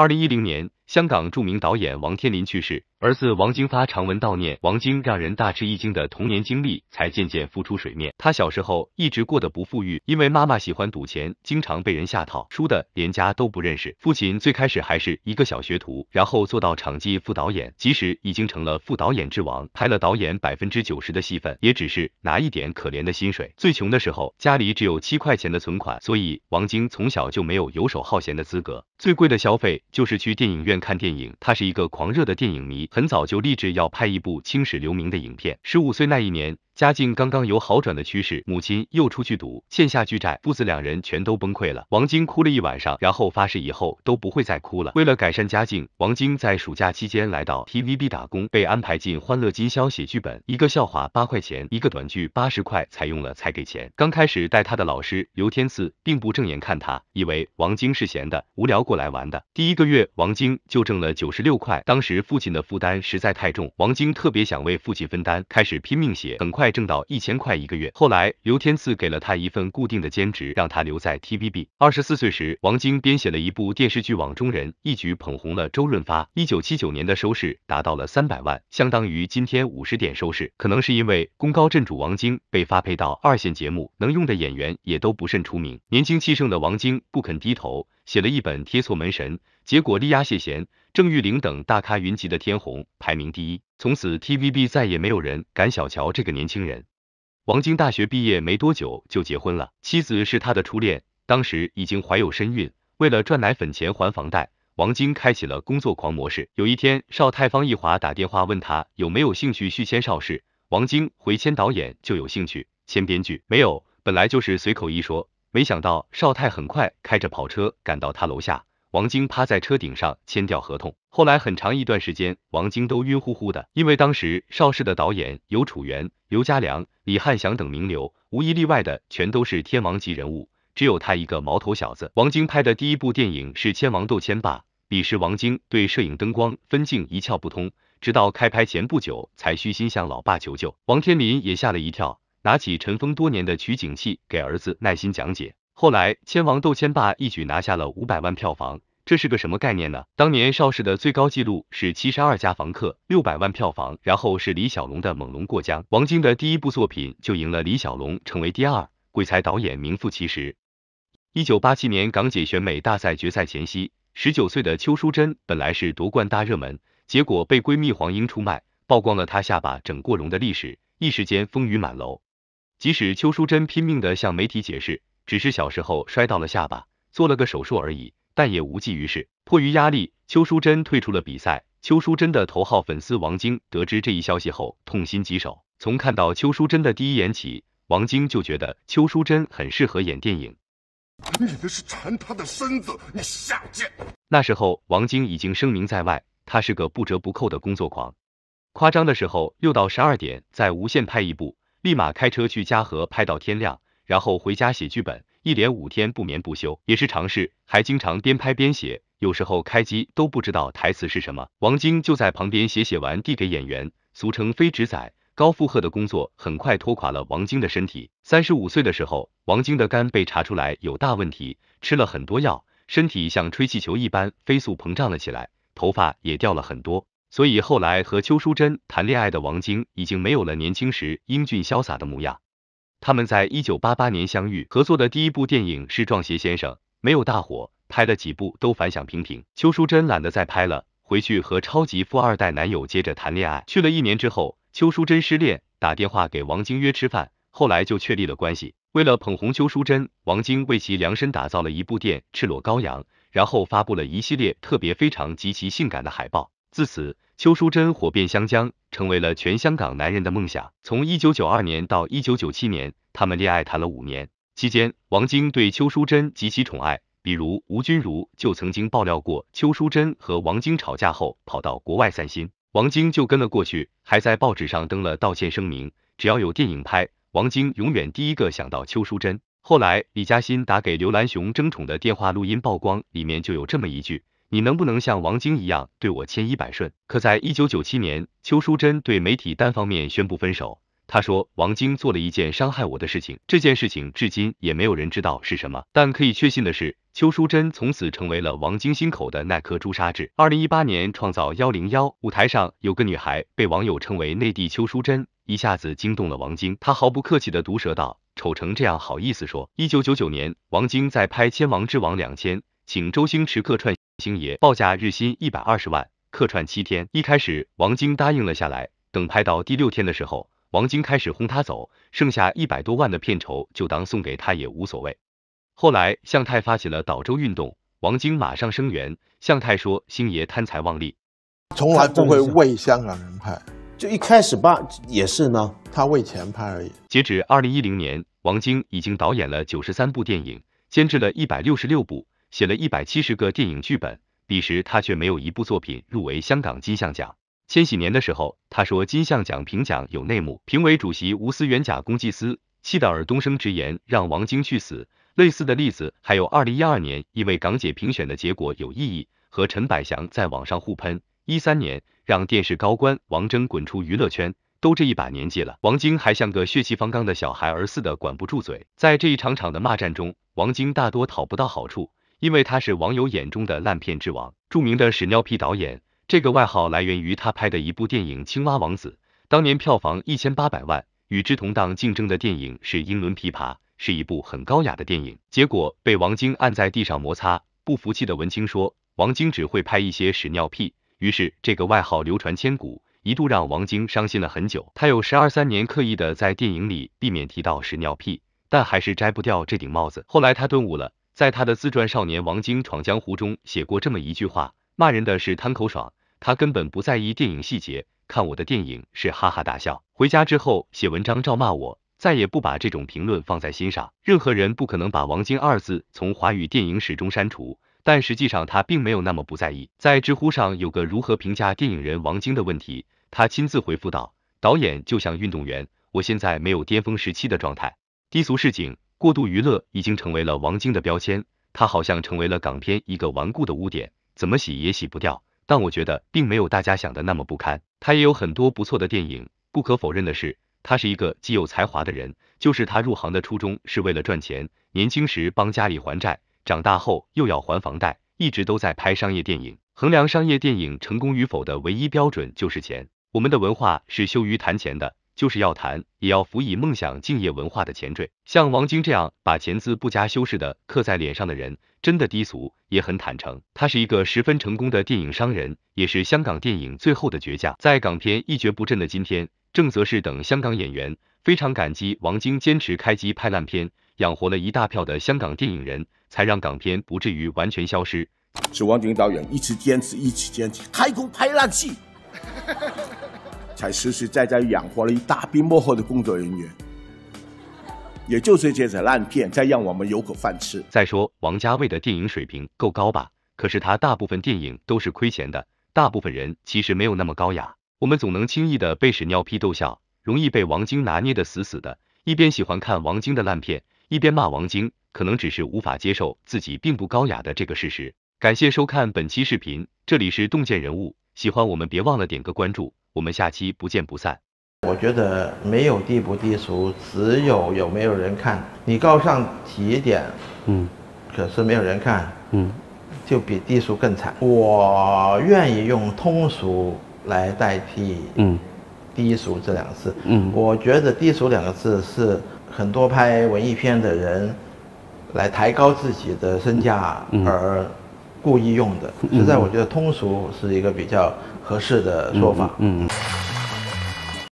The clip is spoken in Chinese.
二零一零年，香港著名导演王天林去世。儿子王晶发长文悼念王晶，让人大吃一惊的童年经历才渐渐浮出水面。他小时候一直过得不富裕，因为妈妈喜欢赌钱，经常被人下套，输的连家都不认识。父亲最开始还是一个小学徒，然后做到场记副导演，即使已经成了副导演之王，拍了导演百分之九十的戏份，也只是拿一点可怜的薪水。最穷的时候，家里只有七块钱的存款，所以王晶从小就没有游手好闲的资格。最贵的消费就是去电影院看电影，他是一个狂热的电影迷。很早就立志要拍一部青史留名的影片。十五岁那一年。家境刚刚有好转的趋势，母亲又出去赌，欠下巨债，父子两人全都崩溃了。王晶哭了一晚上，然后发誓以后都不会再哭了。为了改善家境，王晶在暑假期间来到 TVB 打工，被安排进《欢乐今宵》写剧本，一个笑话八块钱，一个短剧八十块，才用了才给钱。刚开始带他的老师刘天赐并不正眼看他，以为王晶是闲的无聊过来玩的。第一个月，王晶就挣了九十六块。当时父亲的负担实在太重，王晶特别想为父亲分担，开始拼命写，很快。挣到一千块一个月，后来刘天赐给了他一份固定的兼职，让他留在 t v b 二十四岁时，王晶编写了一部电视剧《网中人》，一举捧红了周润发。一九七九年的收视达到了三百万，相当于今天五十点收视。可能是因为功高震主，王晶被发配到二线节目，能用的演员也都不甚出名。年轻气盛的王晶不肯低头，写了一本《贴错门神》。结果力压谢贤、郑裕玲等大咖云集的天虹排名第一，从此 TVB 再也没有人敢小瞧这个年轻人。王晶大学毕业没多久就结婚了，妻子是他的初恋，当时已经怀有身孕。为了赚奶粉钱还房贷，王晶开启了工作狂模式。有一天，邵泰方一华打电话问他有没有兴趣续签邵氏，王晶回签导演就有兴趣，签编剧没有，本来就是随口一说。没想到邵泰很快开着跑车赶到他楼下。王晶趴在车顶上签掉合同，后来很长一段时间，王晶都晕乎乎的，因为当时邵氏的导演有楚原、刘家良、李汉祥等名流，无一例外的全都是天王级人物，只有他一个毛头小子。王晶拍的第一部电影是《千王斗千霸》，彼时王晶对摄影、灯光、分镜一窍不通，直到开拍前不久才虚心向老爸求救。王天林也吓了一跳，拿起尘封多年的取景器给儿子耐心讲解。后来，千王斗千霸一举拿下了五百万票房，这是个什么概念呢？当年邵氏的最高纪录是七十二家房客六百万票房，然后是李小龙的猛龙过江。王晶的第一部作品就赢了李小龙，成为第二，鬼才导演名副其实。一九八七年港姐选美大赛决赛前夕，十九岁的邱淑贞本来是夺冠大热门，结果被闺蜜黄英出卖，曝光了她下巴整过容的历史，一时间风雨满楼。即使邱淑贞拼命的向媒体解释。只是小时候摔到了下巴，做了个手术而已，但也无济于事。迫于压力，邱淑贞退出了比赛。邱淑贞的头号粉丝王晶得知这一消息后，痛心疾首。从看到邱淑贞的第一眼起，王晶就觉得邱淑贞很适合演电影。你的是馋他的身子，你下贱。那时候，王晶已经声名在外，他是个不折不扣的工作狂。夸张的时候，六到十二点在无线拍一部，立马开车去嘉禾拍到天亮。然后回家写剧本，一连五天不眠不休也是常事，还经常边拍边写，有时候开机都不知道台词是什么，王晶就在旁边写写完递给演员，俗称飞纸仔。高负荷的工作很快拖垮了王晶的身体，三十五岁的时候，王晶的肝被查出来有大问题，吃了很多药，身体像吹气球一般飞速膨胀了起来，头发也掉了很多，所以后来和邱淑贞谈恋爱的王晶已经没有了年轻时英俊潇洒的模样。他们在一九八八年相遇，合作的第一部电影是《撞邪先生》，没有大火，拍了几部都反响平平。邱淑贞懒得再拍了，回去和超级富二代男友接着谈恋爱。去了一年之后，邱淑贞失恋，打电话给王晶约吃饭，后来就确立了关系。为了捧红邱淑贞，王晶为其量身打造了一部电影《赤裸羔羊》，然后发布了一系列特别非常极其性感的海报，自此。邱淑贞火遍香江，成为了全香港男人的梦想。从一九九二年到一九九七年，他们恋爱谈了五年。期间，王晶对邱淑贞极其宠爱，比如吴君如就曾经爆料过，邱淑贞和王晶吵架后跑到国外散心，王晶就跟了过去，还在报纸上登了道歉声明。只要有电影拍，王晶永远第一个想到邱淑贞。后来，李嘉欣打给刘銮雄争宠的电话录音曝光，里面就有这么一句。你能不能像王晶一样对我千依百顺？可在一九九七年，邱淑贞对媒体单方面宣布分手。她说王晶做了一件伤害我的事情，这件事情至今也没有人知道是什么。但可以确信的是，邱淑贞从此成为了王晶心口的那颗朱砂痣。二零一八年创造幺零幺舞台上有个女孩被网友称为内地邱淑贞，一下子惊动了王晶，他毫不客气的毒舌道：丑成这样，好意思说？一九九九年，王晶在拍《千王之王两千》，请周星驰客串。星爷报价日薪一百二十万，客串七天。一开始王晶答应了下来，等拍到第六天的时候，王晶开始轰他走，剩下一百多万的片酬就当送给他也无所谓。后来向太发起了岛周运动，王晶马上声援。向太说星爷贪财忘利，从来不会为香港人拍，就一开始吧，也是呢，他为钱拍而已。截止二零一零年，王晶已经导演了九十三部电影，监制了一百六十六部。写了一百七十个电影剧本，彼时他却没有一部作品入围香港金像奖。千禧年的时候，他说金像奖评奖有内幕，评委主席吴思远假公济私，气得尔东升直言让王晶去死。类似的例子还有二零一二年因为港姐评选的结果有异议，和陈百祥在网上互喷。一三年让电视高官王峥滚出娱乐圈，都这一把年纪了，王晶还像个血气方刚的小孩儿似的管不住嘴。在这一场场的骂战中，王晶大多讨不到好处。因为他是网友眼中的烂片之王，著名的屎尿屁导演，这个外号来源于他拍的一部电影《青蛙王子》，当年票房一千八百万，与之同档竞争的电影是《英伦琵琶》，是一部很高雅的电影，结果被王晶按在地上摩擦。不服气的文青说，王晶只会拍一些屎尿屁，于是这个外号流传千古，一度让王晶伤心了很久。他有十二三年刻意的在电影里避免提到屎尿屁，但还是摘不掉这顶帽子。后来他顿悟了。在他的自传《少年王晶闯江湖》中写过这么一句话：骂人的是贪口爽，他根本不在意电影细节，看我的电影是哈哈大笑。回家之后写文章照骂我，再也不把这种评论放在心上。任何人不可能把王晶二字从华语电影史中删除，但实际上他并没有那么不在意。在知乎上有个如何评价电影人王晶的问题，他亲自回复道：导演就像运动员，我现在没有巅峰时期的状态，低俗市井。过度娱乐已经成为了王晶的标签，他好像成为了港片一个顽固的污点，怎么洗也洗不掉。但我觉得并没有大家想的那么不堪，他也有很多不错的电影。不可否认的是，他是一个既有才华的人。就是他入行的初衷是为了赚钱，年轻时帮家里还债，长大后又要还房贷，一直都在拍商业电影。衡量商业电影成功与否的唯一标准就是钱。我们的文化是羞于谈钱的。就是要谈，也要辅以梦想、敬业文化的前缀。像王晶这样把“钱”字不加修饰的刻在脸上的人，真的低俗，也很坦诚。他是一个十分成功的电影商人，也是香港电影最后的倔强。在港片一蹶不振的今天，郑则仕等香港演员非常感激王晶坚持开机拍烂片，养活了一大票的香港电影人才，让港片不至于完全消失。是王晶导演一直坚持，一直坚持开工拍烂戏。才实实在在养活了一大批幕后的工作人员，也就是这些烂片在让我们有口饭吃。再说王家卫的电影水平够高吧？可是他大部分电影都是亏钱的。大部分人其实没有那么高雅，我们总能轻易的被屎尿屁逗笑，容易被王晶拿捏的死死的。一边喜欢看王晶的烂片，一边骂王晶，可能只是无法接受自己并不高雅的这个事实。感谢收看本期视频，这里是洞见人物。喜欢我们，别忘了点个关注，我们下期不见不散。我觉得没有低不低俗，只有有没有人看。你高尚几点，嗯，可是没有人看，嗯，就比低俗更惨。我愿意用通俗来代替嗯，低俗这两个字，嗯，我觉得低俗两个字是很多拍文艺片的人来抬高自己的身价，而。故意用的，现在我觉得通俗是一个比较合适的说法。嗯。